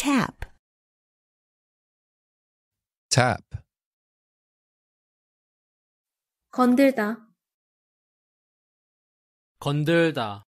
tap tap 건들다 건들다